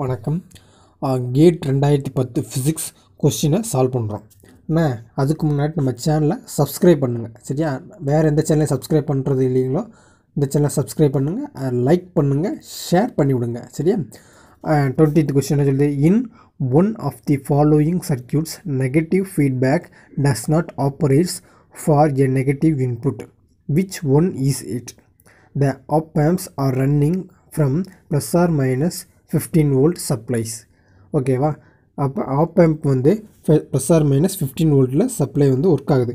வணக்கம் கேட் ரெண்டாயிரத்தி பத்து ஃபிசிக்ஸ் கொஸ்டினை சால்வ் பண்ணுறோம் என்ன அதுக்கு முன்னாடி நம்ம சேனலை சப்ஸ்கிரைப் பண்ணுங்கள் சரியா வேறு எந்த சேனலையும் சப்ஸ்கிரைப் பண்ணுறது இல்லைங்களோ இந்த சேனலை சப்ஸ்கிரைப் பண்ணுங்கள் லைக் பண்ணுங்கள் ஷேர் பண்ணிவிடுங்க சரியா சரியா டுவெண்ட்டித் கொஸ்டின் சொல்லுது in one of the following circuits negative feedback does not operates for a negative input which one is it the op amps are running from plus or minus fifteen volt supplies ஓகேவா அப்போ op amp வந்து plus or minus fifteen வோல்ட்டில் supply வந்து work ஆகுது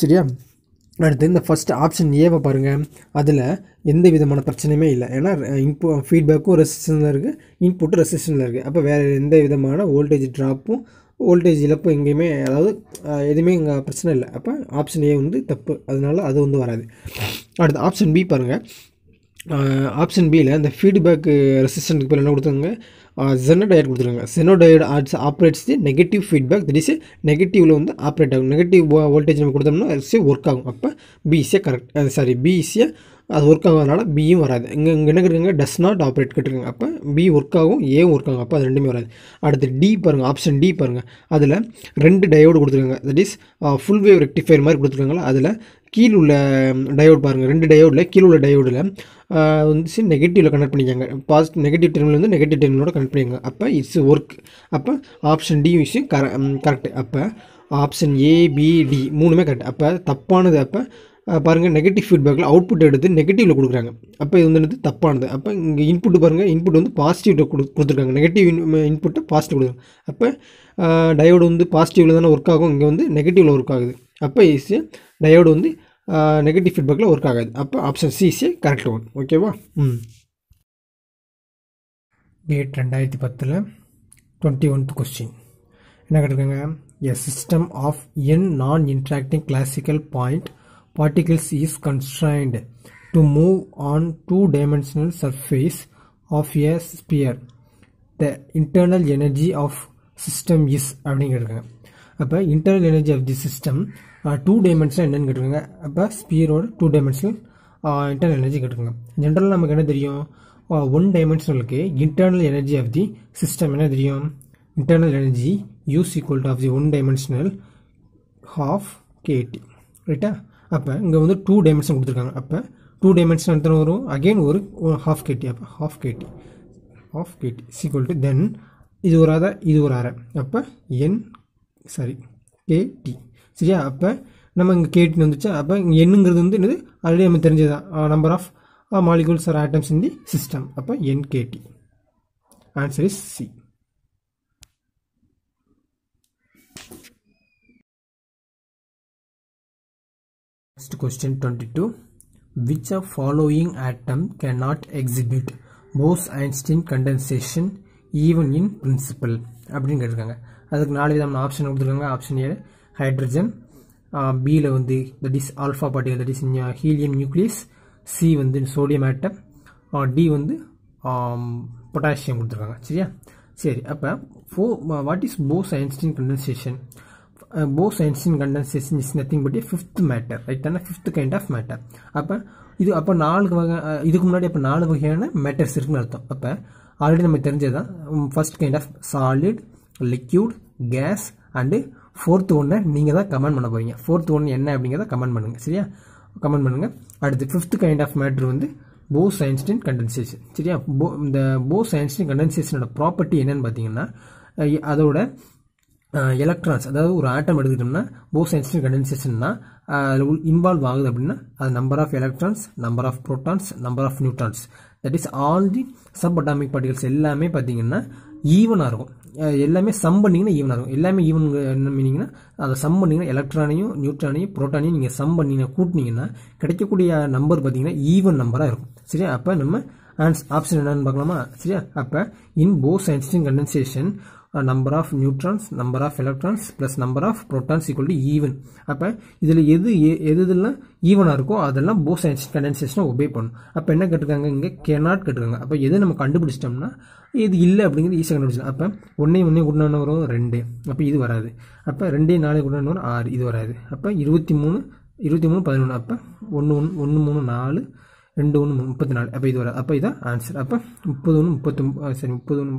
சரியா அடுத்து இந்த first option ஏவை பாருங்கள் அதில் எந்த விதமான பிரச்சனையுமே இல்லை ஏன்னா இன்பு ஃபீட்பேக்கும் ரெசிஸ்டனில் இருக்குது இன்புட்டும் ரெசிஸ்டனில் இருக்குது அப்போ வேறு எந்த விதமான வோல்டேஜ் ட்ராப்பும் வோல்டேஜ் இழப்பு எங்கேயுமே அதாவது எதுவுமே இங்கே பிரச்சனை இல்லை அப்போ ஆப்ஷன் ஏ வந்து தப்பு அதனால அது வந்து வராது அடுத்து ஆப்ஷன் பி பாருங்கள் ஆப்ஷன் பியில் அந்த ஃபீட்பேக்கு ரெசிஸ்டன்ட்டுக்கு பேர் என்ன கொடுத்துருக்காங்க ஜெனோடயட் கொடுத்துருக்காங்க ஜெனோடயட் ஆட்ஸ் operates the negative feedback that is நெகட்டிவில் வந்து ஆப்ரேட் ஆகும் நெகட்டிவ் வோல்டேஜ் நம்ம கொடுத்தோம்னா அது ஒர்க் ஆகும் அப்போ பிஇசியாக கரெக்ட் சாரி பிஇசியாக அது ஒர்க் ஆகாதனால பியும் வராது இங்கே இங்கே என்ன கேட்டுருங்க டஸ் நாட் ஆப்ரேட் கேட்டுருங்க அப்போ பி ஒர்க் ஆகும் ஏவும் ஒர்க் ஆகும் அப்போ அது ரெண்டுமே வராது அடுத்து டி பாருங்கள் ஆப்ஷன் டி பாருங்கள் அதில் ரெண்டு டயோடு கொடுத்துருக்காங்க that is full wave rectifier மாதிரி கொடுத்துருக்காங்களா அதில் கீழ் உள்ள டயோட் பாருங்கள் ரெண்டு டயோடில் கீழ் உள்ள டயோடில் வந்து நெகட்டிவில் கனெக்ட் பண்ணிக்காங்க பாசிட்டிவ் நெகட்டிவ் டெர்மினல் வந்து நெகட்டிவ் டெர்மினோட கனெக்ட் பண்ணிக்காங்க அப்போ இட்ஸ் ஒர்க் அப்போ ஆப்ஷன் டி விஷயம் கர கரெக்ட் அப்போ ஆப்ஷன் ஏபிடி மூணுமே கரெக்ட் அப்போ தப்பானது அப்போ பாருங்கள் நெகட்டிவ் ஃபீட்பேக்கில் அவுட்புட் எடுத்து நெகட்டிவில் கொடுக்குறாங்க அப்போ இது வந்து தப்பானது அப்போ இங்கே இன்புட் பாருங்கள் இன்புட் வந்து பாசிட்டிவ் கொடு கொடுத்துருக்காங்க நெகட்டிவ் இன்புட்டை பாசிட்டிவ் கொடுக்குறாங்க அப்போ டயோடு வந்து பாசிட்டிவில் தானே ஒர்க் ஆகும் இங்கே வந்து நெகட்டிவில் ஒர்க் ஆகுது அப்போ ஈஸியாக டயோடு வந்து நெகட்டிவ் ஃபீட்பேக்கில் ஒர்க் ஆகாது அப்போ ஆப்ஷன் சி ஈஸியாக கரெக்ட் ஒன் ஓகேவா ம் பிஎட் ரெண்டாயிரத்தி பத்தில் டுவெண்ட்டி ஒன்த் கொஸ்டின் என்ன கேட்டுருக்காங்க எ system of N non interacting classical point particles is constrained to move on two-dimensional surface of a sphere. The internal energy of system is அப்படின்னு கேட்டிருக்காங்க அப்போ internal energy of the system two dimension என்னன்னு கேட்டிருக்காங்க அப்போ ஸ்பியரோட two dimensional internal energy கேட்டிருக்காங்க ஜென்ரலாக நமக்கு என்ன தெரியும் ஒன் டைமென்ஷனலுக்கு internal energy of the system என்ன தெரியும் internal energy is equal to of the one dimensional half KT ரைட்டா அப்போ இங்கே வந்து டூ டைமென்ஷன் கொடுத்துருக்காங்க அப்போ டூ டைமென்ஷன் எத்தனை வரும் அகெயின் ஒரு ஹாஃப் கேட்டி அப்போ half KT half KT is equal to then இது ஒரு அரை இது ஒரு அரை அப்போ என் சாரி கேடி சரியா அப்போ நம்ம இங்கே கேட்டின்னு வந்துச்சு அப்போ இங்கே என்னங்கிறது வந்து என்னது ஆல்ரெடி நம்ம தெரிஞ்சது தான் number of molecules or atoms in the system அப்போ N KT answer is C Next question 22. Which of following atom cannot exhibit Bose-Einstein condensation even in principle? அப்படின் கட்டுக்காங்க. அதுக்கு நாளிதாம் விதமான ஆப்ஷன் கொடுத்துருக்காங்க ஆப்ஷன் ஏ ஹைட்ரஜன் பியில் வந்து that is alpha particle that is helium nucleus. C வந்து sodium atom. D வந்து potassium உட்டுக்காங்க. சரியா சரி அப்பா, what is Bose-Einstein condensation? Bose Einstein condensation is nothing but a fifth matter matter right and fifth kind அப்போ இது அப்போ நாலு வகை இதுக்கு முன்னாடி அப்போ நாலு வகையான மேட்டர்ஸ் இருக்குன்னு அர்த்தம் அப்போ ஆல்ரெடி நம்ம தெரிஞ்சதான் first kind of solid liquid gas and fourth ஒன்னை நீங்கள் தான் கமெண்ட் பண்ண போகிறீங்க ஃபோர்த் ஒன் என்ன அப்படிங்கிறத கமெண்ட் பண்ணுங்கள் சரியா கமெண்ட் பண்ணுங்கள் அடுத்து ஃபிஃப்த் கைண்ட் ஆஃப் மேட்ரு வந்து போ சயின்ஸ்டின் கண்டென்சேஷன் சரியா போ இந்த போ சயின்ஸ்டின் கண்டென்சேஷனோட ப்ராப்பர்ட்டி என்னன்னு பார்த்தீங்கன்னா அதோட எலக்ட்ரான்ஸ் அதாவது ஒரு ஆட்டம் எடுத்துக்கிட்டோம்னா போஸ் என்ஸ்டன் கண்டென்சேஷன்னா அதில் இன்வால்வ் ஆகுது அப்படின்னா அது number of electrons number of protons number of neutrons that is all the sub atomic particles எல்லாமே பார்த்தீங்கன்னா ஈவனாக இருக்கும் எல்லாமே சம் பண்ணிங்கன்னா ஈவனாக இருக்கும் எல்லாமே ஈவன் என்ன மீனிங்னா அதை சம் பண்ணிங்கன்னா எலக்ட்ரானையும் நியூட்ரானையும் ப்ரோட்டானையும் நீங்கள் சம் பண்ணிங்கன்னா கூட்டினீங்கன்னா கிடைக்கக்கூடிய நம்பர் பார்த்தீங்கன்னா ஈவன் நம்பராக இருக்கும் சரியா அப்போ நம்ம ஆன்ஸ் ஆப்ஷன் என்னன்னு பார்க்கலாமா சரியா அப்போ in Bose Einstein condensation number of neutrons number of electrons plus number of protons equal to even அப்போ இதில் எது எது இதெல்லாம் ஈவனாக இருக்கோ அதெல்லாம் போஸ் கண்டென்சேஷனை ஒபே பண்ணும் அப்போ என்ன கேட்டிருக்காங்க இங்கே கேனாட் கேட்டிருக்காங்க அப்போ எது நம்ம கண்டுபிடிச்சிட்டோம்னா இது இல்லை அப்படிங்கிறது ஈஸியாக கண்டுபிடிச்சலாம் அப்போ ஒன்றே ஒன்றே கூட்டினா வரும் ரெண்டு அப்போ இது வராது அப்போ ரெண்டே நாலே கூட்டினா வரும் ஆறு இது வராது அப்போ இருபத்தி மூணு இருபத்தி மூணு பதினொன்று அப்போ ஒன்று ஒன்று ஒன்று மூணு நாலு ரெண்டு ஒன்று முப்பத்தி நாலு அப்போ இது வராது அப்போ இதான் ஆன்சர் அப்போ முப்பது ஒன்று முப்பத்தி சரி முப்பது ஒன்று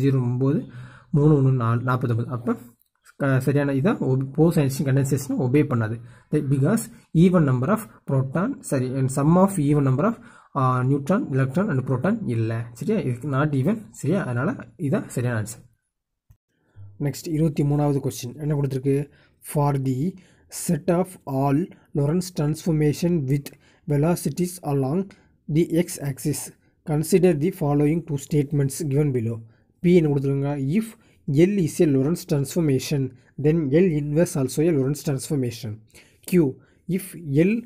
ஜீரோ ஒம்பது மூணு ஒன்று நாலு நாற்பது நாற்பத்தொம்பது அப்போ சரியான போஸ் போசன்ஷன் கண்டென்சேஷன் ஒபே பண்ணாது because even number of proton சரி and sum of even number of neutron electron and proton இல்லை சரியா இது நாட் ஈவன் சரியா அதனால் இதான் சரியான ஆன்சர் நெக்ஸ்ட் இருபத்தி மூணாவது கொஸ்டின் என்ன கொடுத்துருக்கு for the set of all Lorentz transformation with velocities along the X axis consider the following two statements given below பின்னு கொடுத்துருங்க if L is a Lorentz transformation then L inverse also a Lorentz transformation Q if L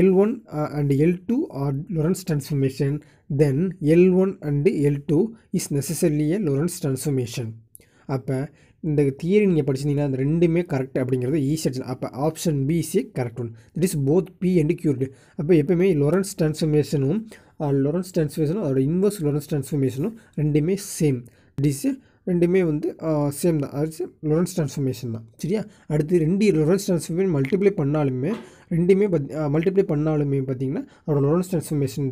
L one and L two are Lorentz transformation then L one and L two is necessarily a Lorentz transformation அப்போ இந்த theory நீங்கள் படிச்சிருந்தீங்கன்னா அந்த ரெண்டுமே correct அப்படிங்கிறது ஈஸியாக அப்போ option B is a correct one that is both P and கியூர்டு அப்போ எப்போயுமே லொரன்ஸ் ட்ரான்ஸ்ஃபர்மேஷனும் லொரன்ஸ் ட்ரான்ஸ்ஃபர்மேஷனும் அதோட இன்வர்ஸ் லொரன்ஸ் ட்ரான்ஸ்ஃபர்மேஷனும் ரெண்டுமே சேம் டிசி ரெண்டுமே வந்து சேம் தான் அதாவது லொரன்ஸ் ட்ரான்ஸ்ஃபர்மேஷன் தான் சரியா அடுத்து ரெண்டு லொரன்ஸ் ட்ரான்ஸ்ஃபர்மேஷன் மல்டிப்ளை பண்ணாலுமே ரெண்டுமே பத் மல்டிப்ளை பண்ணாலுமே பார்த்திங்கன்னா அவரோட லொரன்ஸ் ட்ரான்ஸ்ஃபர்மேஷன்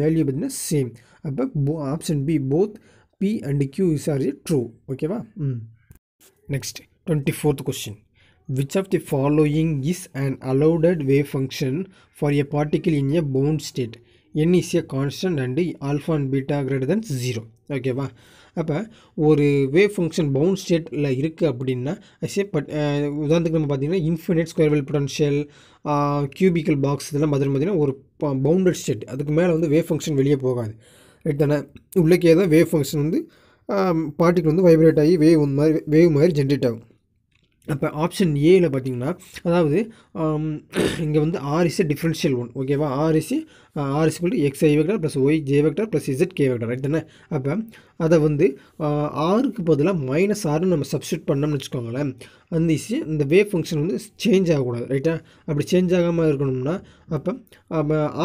வேல்யூ பார்த்திங்கன்னா சேம் அப்போ option B both P and Q is are இ ட்ரூ ஓகேவா ம் next twenty fourth question which of the following is an allowed wave function for a particle in a bound state N is a constant and alpha and beta greater then zero ஓகேவா அப்போ ஒரு wave function bound ஸ்டேட்டில் இருக்குது அப்படின்னா சே but உதாரணத்துக்கு நம்ம பார்த்தீங்கன்னா infinite square well potential cubical box இதெல்லாம் பார்த்துட்டு ஒரு பவுண்டட் ஸ்டேட் அதுக்கு மேலே வந்து வேவ் ஃபங்க்ஷன் வெளியே போகாது ரைட் தானே உள்ளக்கே தான் வேவ் ஃபங்க்ஷன் வந்து பார்ட்டிக்கல் வந்து வைப்ரேட் ஆகி வேவ் மாதிரி வேவ் மாதிரி ஜென்ரேட் ஆகும் அப்போ ஆப்ஷன் ஏயில் பார்த்தீங்கன்னா அதாவது இங்கே வந்து ஆர் இஸ் டிஃப்ரென்ஷியல் ஒன் ஓகேவா R is R is X I vector plus Y J vector plus Z K vector right தானே அப்போ அதை வந்து ஆருக்கு பதிலாக மைனஸ் ஆறுனு நம்ம சப்ஸ்டியூட் பண்ணோம்னு வச்சுக்கோங்களேன் அந்த இசி இந்த வேவ் ஃபங்க்ஷன் வந்து சேஞ்ச் ஆகக்கூடாது ரைட்டா அப்படி சேஞ்ச் ஆகாமல் இருக்கணும்னா அப்போ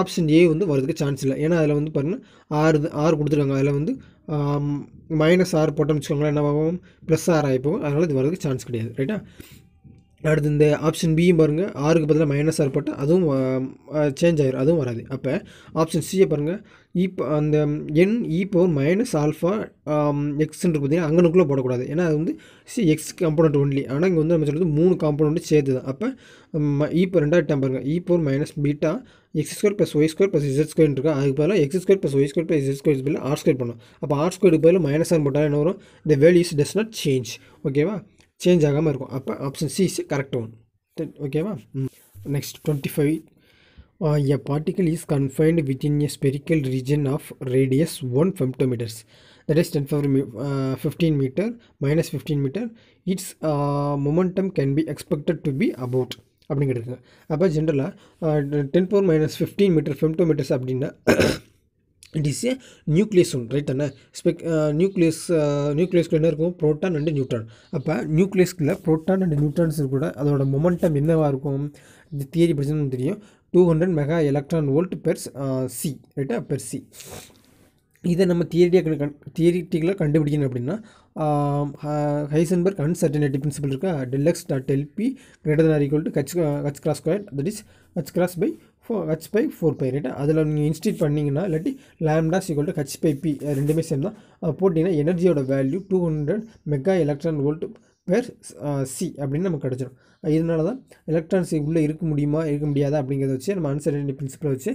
ஆப்ஷன் ஏ வந்து வரதுக்கு சான்ஸ் இல்லை ஏன்னா அதில் வந்து பாருங்கள் ஆறு ஆறு கொடுத்துருக்காங்க அதில் வந்து மைனஸ் ஆர் போட்டோம்னு வச்சுக்கோங்களேன் என்ன ஆகும் ப்ளஸ் ஆர் ஆகிப்போம் அதனால் இது வரதுக்கு சான்ஸ் கிடையாது ரைட்டா அடுத்து இந்த ஆப்ஷன் பியும் பாருங்கள் ஆறுக்கு பதிலாக மைனஸ் ஆர் போட்டால் அதுவும் சேஞ்ச் ஆகிடும் அதுவும் வராது அப்போ ஆப்ஷன் சியை பாருங்கள் இப்போ e அந்த N E e minus alpha எக்ஸ்ன்றது um, பார்த்தீங்கன்னா அங்கனுக்குள்ளே போடக்கூடாது ஏன்னா அது வந்து சி எக்ஸ் காம்பனண்ட் ஒன்லி ஆனால் இங்கே வந்து நம்ம சொல்கிறது மூணு காம்பனண்ட்டு சேர்த்து தான் அப்போ இப்போ ரெண்டாவது டைம் பாருங்கள் E minus beta X square plus Y square plus Z square இருக்கா அதுக்கு பதிலாக X square plus Y square plus Z square பதில் ஆர் ஸ்கொயர் பண்ணணும் அப்போ ஆர் ஸ்கொயர் பதில் மைனஸ் ஆர் போட்டால் என்ன வரும் the values does not change ஓகேவா சேஞ்ச் ஆகாமல் இருக்கும் அப்போ option C is correct one ஓகேவா next twenty five a particle is confined in a spherical region of radius one ஃபெம்டோமீட்டர்ஸ் that is 10 power uh, 15 meter minus 15 meter its uh, momentum can be expected to be about அப்படிங்கிறது அப்போ ஜென்ரலாக ten power minus fifteen meter femto meters அப்படின்னா it is a nucleus one right தானே ஸ்பெக் nucleus நியூக்ளியஸ்க்கு என்ன இருக்கும் proton and neutron அப்போ நியூக்ளியஸ்கில் ப்ரோட்டான் அண்டு நியூட்ரான்ஸ் கூட அதோட மொமெண்டம் என்னவாக இருக்கும் இந்த தியரி பிரச்சனை தெரியும் two hundred mega electron volt per C ரைட்டா பெர் சி இதை நம்ம தியரிட்டியாக கண் தியரிட்டிகளாக கண்டுபிடிக்கணும் அப்படின்னா ஹைசன்பர்க் அன்சர்டனிட்டி பிரின்சிபல் இருக்கா டெல்லக்ஸ் dot LP greater or equal to கச் கச் cross square that is கச் cross by four H by four by right அதில் நீங்கள் இன்ஸ்டியூட் பண்ணிங்கன்னா இல்லாட்டி lambda sequel to H by B ரெண்டுமே சேம் தான் போட்டிங்கன்னா எனர்ஜியோட value two hundred mega electron volt பேர் C அப்படின்னு நமக்கு கிடச்சிடும் இதனால தான் எலக்ட்ரான்ஸ் உள்ளே இருக்க முடியுமா இருக்க முடியாதா அப்படிங்கிறத வச்சு நம்ம அன்சர்டனிட்டி பிரின்சிபலை வச்சு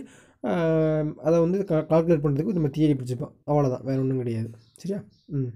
அதை வந்து கால்குலேட் பண்ணுறதுக்கு நம்ம தியரி பிடிச்சிப்போம் அவ்வளோதான் வேறு ஒன்றும் கிடையாது சரியா ம்